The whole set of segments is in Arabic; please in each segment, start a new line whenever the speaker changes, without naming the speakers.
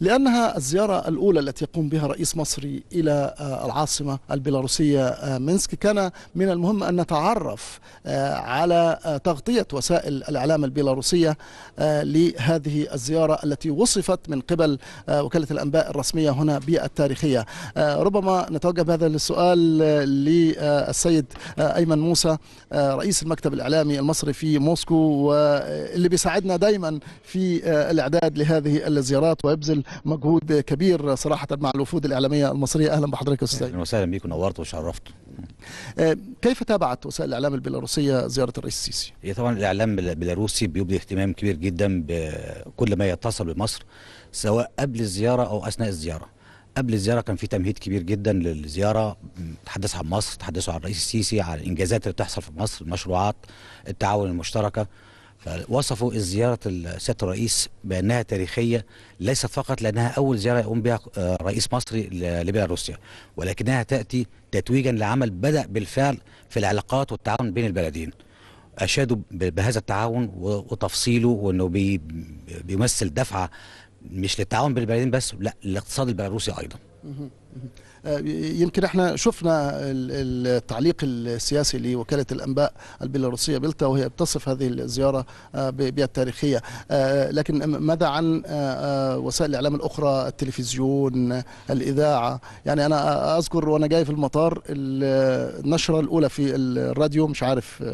لأنها الزيارة الأولى التي يقوم بها رئيس مصري إلى آه، العاصمة البيلاروسية آه، مينسك كان من المهم أن نتعرف آه، على تغطية وسائل الإعلام البيلاروسية لهذه الزيارة التي وصفت من قبل وكالة الأنباء الرسمية هنا بالتاريخية ربما نتوجه بهذا السؤال للسيد أيمن موسى رئيس المكتب الإعلامي المصري في موسكو واللي بيساعدنا دايما في الإعداد لهذه الزيارات ويبذل مجهود كبير صراحه مع الوفود الاعلاميه المصريه اهلا بحضرتك استاذ اهلا وسهلا بيك ونورت وشرفت آه، كيف تابعت وسائل الاعلام البيلاروسيه زياره الرئيس السيسي؟ هي طبعا
الاعلام البيلاروسي بيبدي اهتمام كبير جدا بكل ما يتصل بمصر سواء قبل الزياره او اثناء الزياره. قبل الزياره كان في تمهيد كبير جدا للزياره تحدث عن مصر تحدثوا عن الرئيس السيسي عن الانجازات اللي بتحصل في مصر المشروعات التعاون المشتركه فوصفوا زيارة سيادة الرئيس بأنها تاريخية ليست فقط لأنها أول زيارة يقوم بها آه، رئيس مصري لبيلاروسيا ولكنها تأتي تتويجا لعمل بدأ بالفعل في العلاقات والتعاون بين البلدين أشادوا بهذا التعاون وتفصيله وأنه بيمثل دفعة مش للتعاون بين البلدين بس لا للاقتصاد البيلاروسي ايضا
آه، يمكن احنا شفنا التعليق السياسي لوكاله الانباء البيلاروسيه بلتا وهي بتصف هذه الزياره آه، بها التاريخيه آه، لكن ماذا عن وسائل الاعلام الاخرى التلفزيون الاذاعه يعني انا اذكر وانا جاي في المطار النشره الاولى في الراديو مش عارف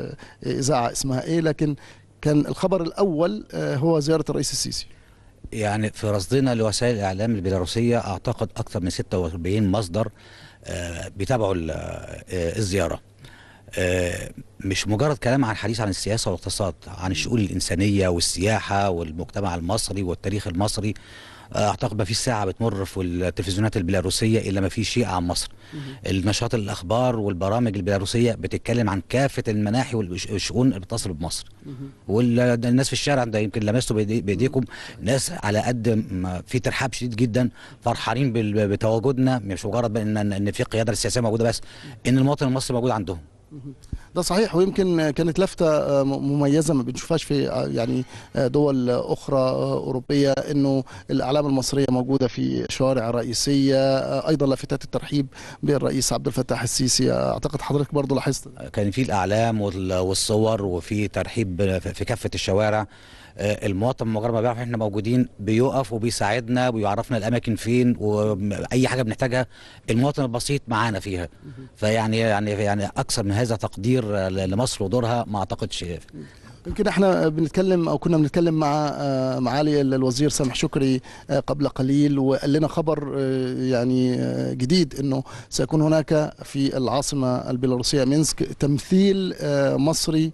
اذاعه اسمها ايه لكن كان الخبر الاول هو زياره الرئيس السيسي
يعني في رصدنا لوسائل الإعلام البيلاروسية أعتقد أكثر من 46 مصدر آه، بيتابعوا آه، الزيارة آه، مش مجرد كلام عن الحديث عن السياسه والاقتصاد عن الشؤون الانسانيه والسياحه والمجتمع المصري والتاريخ المصري آه، اعتقد ما فيش ساعه بتمر في التلفزيونات البيلاروسيه الا ما في شيء عن مصر النشاط الاخبار والبرامج البيلاروسيه بتتكلم عن كافه المناحي والشؤون اللي بتصل بمصر والناس في الشارع ده يمكن لمستوا بايديكم ناس على قد ما في ترحاب شديد جدا فرحانين بتواجدنا مش مجرد ان ان في قياده سياسيه موجوده بس ان المواطن المصري موجود عندهم
ده صحيح ويمكن كانت لفته آه، مميزه ما بنشوفهاش في آه، يعني آه، دول اخرى اوروبيه انه الاعلام المصريه موجوده في شوارع رئيسيه ايضا لافتات الترحيب بالرئيس عبد الفتاح السيسي اعتقد حضرتك برضو لاحظت كان في الاعلام والصور وفي ترحيب
في كافه الشوارع المواطن مجرد ما بيعرف احنا موجودين بيقف وبيساعدنا وبيعرفنا الاماكن فين واي حاجه بنحتاجها المواطن البسيط معانا فيها فيعني يعني يعني اكثر من هذا تقدير لمصر ودورها ما اعتقدش
يمكن احنا بنتكلم او كنا بنتكلم مع آه، معالي الوزير سامح شكري آه، قبل قليل وقال لنا خبر آه، يعني جديد انه سيكون هناك في العاصمه البيلاروسيه مينسك تمثيل مصري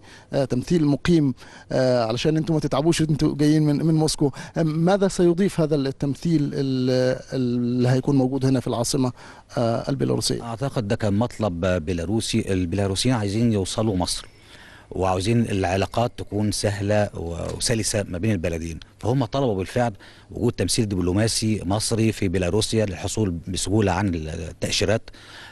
تمثيل مقيم علشان انتم ما تتعبوش انتم جايين من من موسكو ماذا سيضيف هذا التمثيل اللي هيكون موجود هنا في العاصمه البيلاروسيه اعتقد ده كان
مطلب بيلاروسي البيلاروسيين عايزين يوصلوا مصر وعاوزين العلاقات تكون سهله وسلسه ما بين البلدين فهم طلبوا بالفعل وجود تمثيل دبلوماسي مصري في بيلاروسيا للحصول بسهوله عن التاشيرات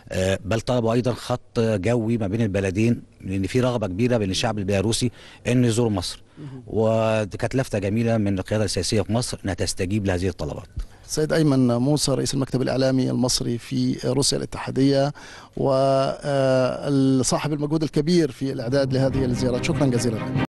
آه، بل طلبوا ايضا خط جوي ما بين البلدين لان في رغبه كبيره بين الشعب البيلاروسي انه يزور مصر وكانت لفته جميله من القياده السياسيه في مصر انها تستجيب لهذه الطلبات.
السيد ايمن موسى رئيس المكتب الاعلامي المصري في روسيا الاتحاديه وصاحب المجهود الكبير في الاعداد لهذه الزيارات شكرا جزيلا